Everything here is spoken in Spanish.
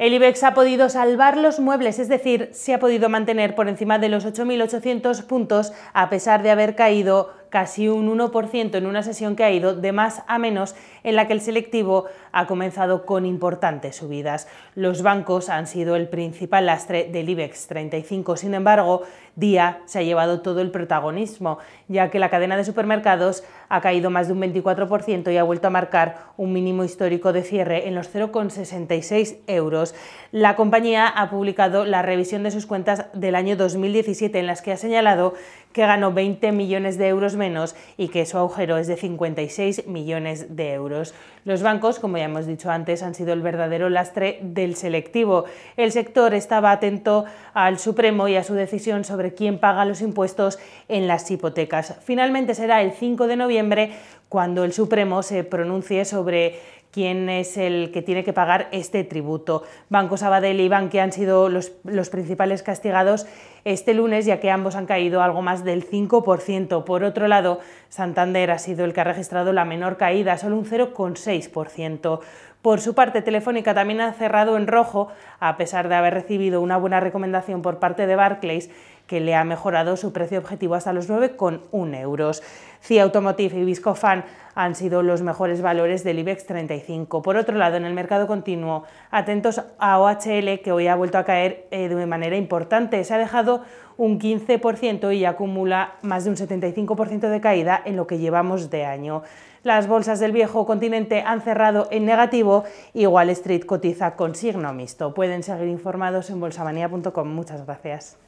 El IBEX ha podido salvar los muebles, es decir, se ha podido mantener por encima de los 8.800 puntos a pesar de haber caído casi un 1% en una sesión que ha ido de más a menos en la que el selectivo ha comenzado con importantes subidas. Los bancos han sido el principal lastre del IBEX 35, sin embargo, Día se ha llevado todo el protagonismo, ya que la cadena de supermercados ha caído más de un 24% y ha vuelto a marcar un mínimo histórico de cierre en los 0,66 euros. La compañía ha publicado la revisión de sus cuentas del año 2017, en las que ha señalado que ganó 20 millones de euros menos y que su agujero es de 56 millones de euros. Los bancos, como ya hemos dicho antes, han sido el verdadero lastre del selectivo. El sector estaba atento al Supremo y a su decisión sobre quién paga los impuestos en las hipotecas. Finalmente será el 5 de noviembre cuando el Supremo se pronuncie sobre quién es el que tiene que pagar este tributo. Banco Sabadell y Banque han sido los, los, principales castigados este lunes, ya que ambos han caído algo más del 5%. Por otro lado, Santander ha sido el que ha registrado la menor caída, solo un 0,6%. Por su parte, Telefónica también ha cerrado en rojo, a pesar de haber recibido una buena recomendación por parte de Barclays que le ha mejorado su precio objetivo hasta los 9,1 euros. CIA Automotive y Viscofan han sido los mejores valores del IBEX 35. Por otro lado, en el mercado continuo, atentos a OHL, que hoy ha vuelto a caer eh, de manera importante. Se ha dejado un 15% y acumula más de un 75% de caída en lo que llevamos de año. Las bolsas del viejo continente han cerrado en negativo y Wall Street cotiza con signo mixto. Pueden seguir informados en bolsamanía.com. Muchas gracias.